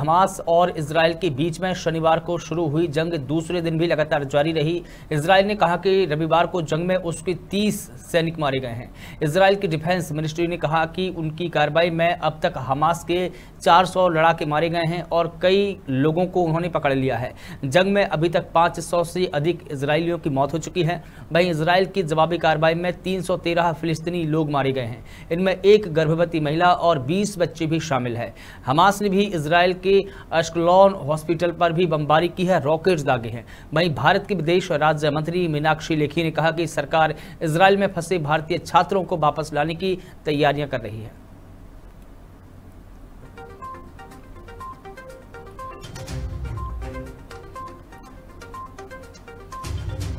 Hamas और Israel के बीच में शनिवार को शुरू हुई जंग दूसरे दिन भी लगातार जारी रही इसराइल ने कहा कि रविवार को जंग में उसके 30 सैनिक मारे गए हैं इसराइल की डिफेंस मिनिस्ट्री ने कहा कि उनकी कार्रवाई में अब तक हमास के 400 लड़ाके मारे गए हैं और कई लोगों को उन्होंने पकड़ लिया है जंग में अभी तक 500 से अधिक इसराइलियों की मौत हो चुकी है वहीं इसराइल की जवाबी कार्रवाई में 313 फिलिस्तीनी लोग मारे गए हैं इनमें एक गर्भवती महिला और बीस बच्चे भी शामिल है हमास ने भी इसराइल के अश्कलॉन हॉस्पिटल पर भी बमबारी की है रॉकेट्स दागे हैं वहीं भारत के विदेश राज्य मंत्री मीनाक्षी लेखी ने कहा कि सरकार इसराइल में फंसे भारतीय छात्रों को वापस लाने की तैयारियां कर रही है